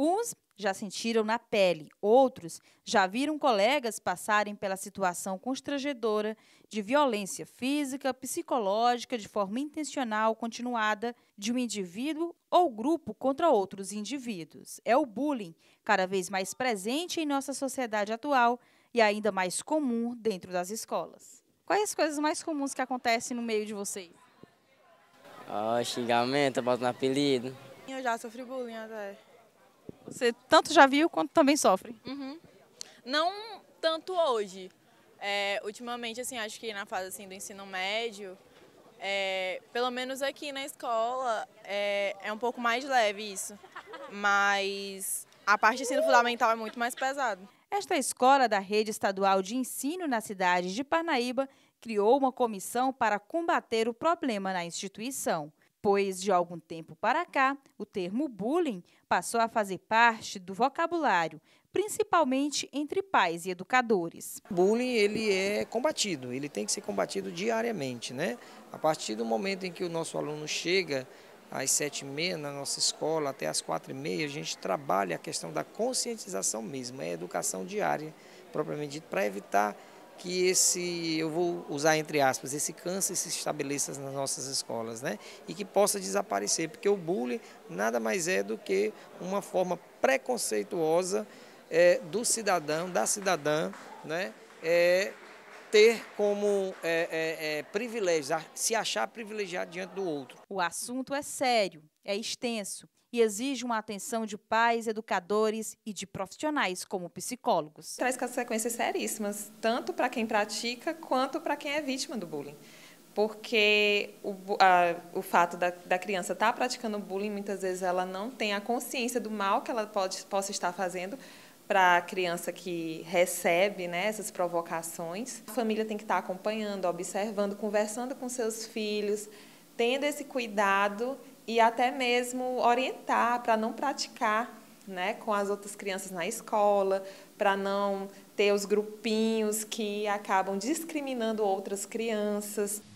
Uns já sentiram na pele, outros já viram colegas passarem pela situação constrangedora de violência física, psicológica, de forma intencional continuada de um indivíduo ou grupo contra outros indivíduos. É o bullying, cada vez mais presente em nossa sociedade atual e ainda mais comum dentro das escolas. Quais as coisas mais comuns que acontecem no meio de vocês? Oh, xingamento, bota no apelido. Eu já sofri bullying até. Você tanto já viu quanto também sofre? Uhum. Não tanto hoje. É, ultimamente, assim, acho que na fase assim, do ensino médio, é, pelo menos aqui na escola, é, é um pouco mais leve isso. Mas a parte de ensino fundamental é muito mais pesada. Esta escola da rede estadual de ensino na cidade de Parnaíba criou uma comissão para combater o problema na instituição pois de algum tempo para cá o termo bullying passou a fazer parte do vocabulário, principalmente entre pais e educadores. Bullying ele é combatido, ele tem que ser combatido diariamente, né? A partir do momento em que o nosso aluno chega às sete e meia na nossa escola até às quatro e meia a gente trabalha a questão da conscientização mesmo, é educação diária propriamente dito para evitar que esse, eu vou usar entre aspas, esse câncer se estabeleça nas nossas escolas, né? E que possa desaparecer, porque o bullying nada mais é do que uma forma preconceituosa é, do cidadão, da cidadã, né? É, ter como é, é, é se achar privilegiado diante do outro. O assunto é sério, é extenso e exige uma atenção de pais, educadores e de profissionais, como psicólogos. Traz consequências seríssimas, tanto para quem pratica quanto para quem é vítima do bullying. Porque o, a, o fato da, da criança estar tá praticando bullying, muitas vezes ela não tem a consciência do mal que ela pode, possa estar fazendo para a criança que recebe né, essas provocações. A família tem que estar tá acompanhando, observando, conversando com seus filhos, tendo esse cuidado e até mesmo orientar para não praticar né, com as outras crianças na escola, para não ter os grupinhos que acabam discriminando outras crianças.